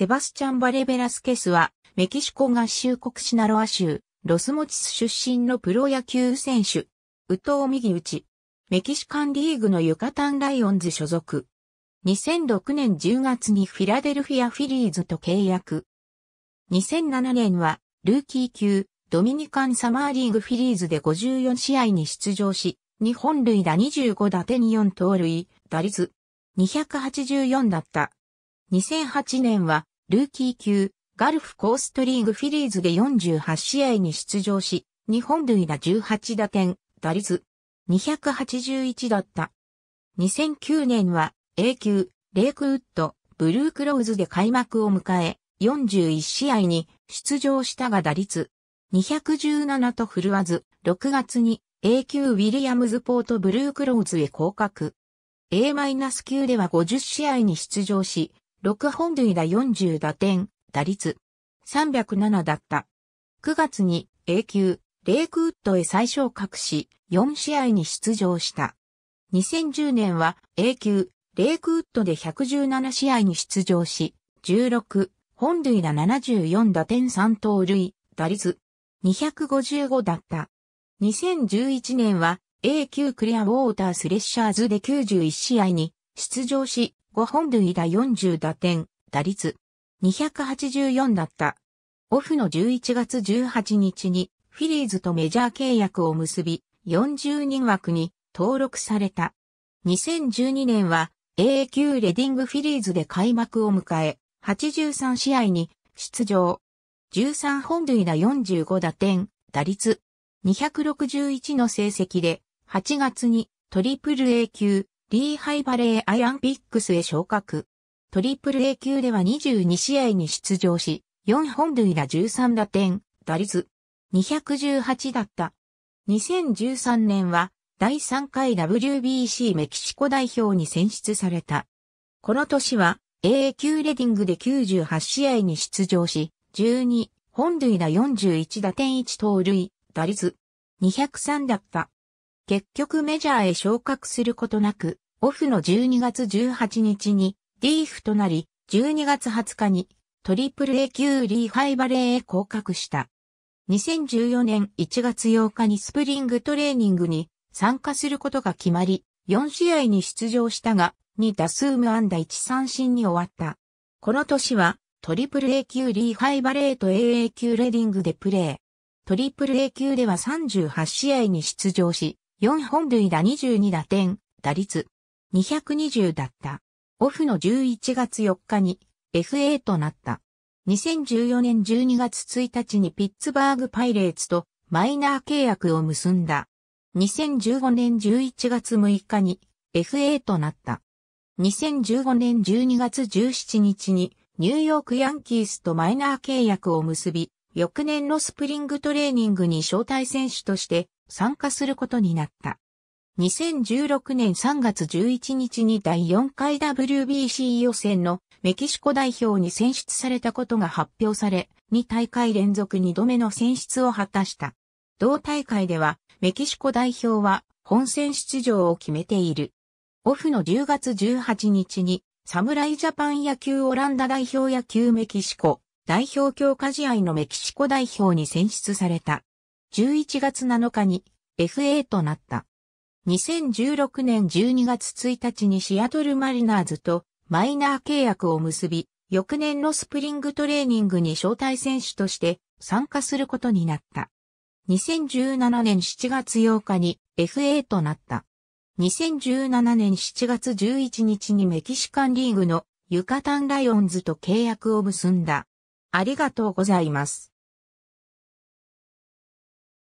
セバスチャン・バレベラスケスは、メキシコ合衆国シナロア州、ロスモチス出身のプロ野球選手。ウトウ右打ち。メキシカンリーグのユカタンライオンズ所属。2006年10月にフィラデルフィアフィリーズと契約。2007年は、ルーキー級、ドミニカンサマーリーグフィリーズで54試合に出場し、日本塁打25打点4盗塁、打率284だった。2008年はルーキー級、ガルフコーストリーグフィリーズで48試合に出場し、日本塁打18打点、打率281だった。2009年は A 級、レイクウッド、ブルークローズで開幕を迎え、41試合に出場したが打率217と振るわず、6月に A 級ウィリアムズポートブルークローズへ降格。A-9 では50試合に出場し、6本塁打40打点、打率307だった。9月に A 級、レイクウッドへ最小格し、4試合に出場した。2010年は A 級、レイクウッドで117試合に出場し、16、本塁打74打点3盗塁、打率255だった。2011年は A 級クリアウォータースレッシャーズで91試合に出場し、5本塁打40打点、打率284だった。オフの11月18日にフィリーズとメジャー契約を結び、40人枠に登録された。2012年は A 級レディングフィリーズで開幕を迎え、83試合に出場。13本塁打45打点、打率261の成績で、8月にトリプル A 級リーハイバレーアイアンピックスへ昇格。トリプル A 級では22試合に出場し、4本塁打13打点、打率218だった。2013年は第3回 WBC メキシコ代表に選出された。この年は A 級レディングで98試合に出場し、12、本塁打41打点1盗塁、打率203だった。結局メジャーへ昇格することなく、オフの12月18日にーフとなり、12月20日にトリプル A 級リーファイバレーへ降格した。2014年1月8日にスプリングトレーニングに参加することが決まり、4試合に出場したが、2打数無安打1三振に終わった。この年は、トリプル A 級リーファイバレーと AA 級レディングでプレー。トリプル A 級では38試合に出場し、4本塁打22打点、打率220だった。オフの11月4日に FA となった。2014年12月1日にピッツバーグパイレーツとマイナー契約を結んだ。2015年11月6日に FA となった。2015年12月17日にニューヨークヤンキースとマイナー契約を結び、翌年のスプリングトレーニングに招待選手として参加することになった。2016年3月11日に第4回 WBC 予選のメキシコ代表に選出されたことが発表され、2大会連続2度目の選出を果たした。同大会では、メキシコ代表は本戦出場を決めている。オフの10月18日に、侍ジャパン野球オランダ代表野球メキシコ代表強化試合のメキシコ代表に選出された。11月7日に FA となった。2016年12月1日にシアトルマリナーズとマイナー契約を結び、翌年のスプリングトレーニングに招待選手として参加することになった。2017年7月8日に FA となった。2017年7月11日にメキシカンリーグのユカタンライオンズと契約を結んだ。ありがとうございます。